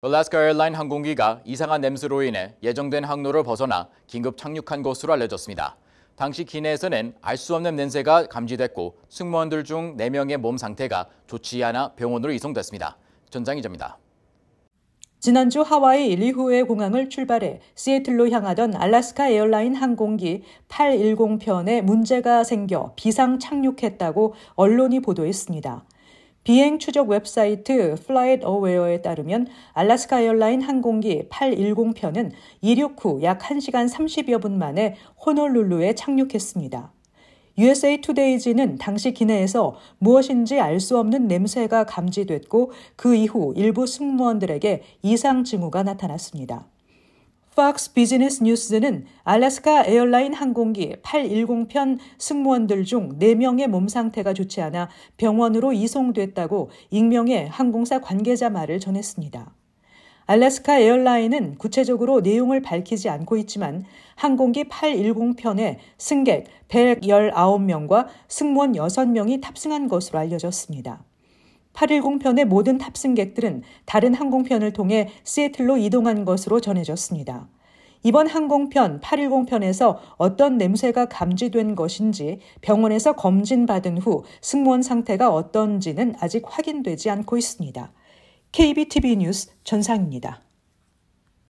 알라스카 에어라인 항공기가 이상한 냄새로 인해 예정된 항로를 벗어나 긴급 착륙한 것으로 알려졌습니다. 당시 기내에서는 알 수 없는 냄새가 감지됐고 승무원들 중 4명의 몸 상태가 좋지 않아 병원으로 이송됐습니다. 전장 이자입니다 지난주 하와이 리후에 공항을 출발해 시애틀로 향하던 알라스카 에어라인 항공기 810편에 문제가 생겨 비상 착륙했다고 언론이 보도했습니다. 비행 추적 웹사이트 플라이어웨어에 따르면 알라스카 에어라인 항공기 810편은 이륙 후 약 1시간 30여 분 만에 호놀룰루에 착륙했습니다. USA d a y 지는 당시 기내에서 무엇인지 알 수 없는 냄새가 감지됐고 그 이후 일부 승무원들에게 이상 징후가 나타났습니다. 폭박스 비즈니스 뉴스는 알래스카 에어라인 항공기 810편 승무원들 중 4명의 몸 상태가 좋지 않아 병원으로 이송됐다고 익명의 항공사 관계자 말을 전했습니다. 알래스카 에어라인은 구체적으로 내용을 밝히지 않고 있지만 항공기 810편에 승객 119명과 승무원 6명이 탑승한 것으로 알려졌습니다. 810편의 모든 탑승객들은 다른 항공편을 통해 시애틀로 이동한 것으로 전해졌습니다. 이번 항공편 810편에서 어떤 냄새가 감지된 것인지 병원에서 검진받은 후 승무원 상태가 어떤지는 아직 확인되지 않고 있습니다. KBTV 뉴스 전상입니다.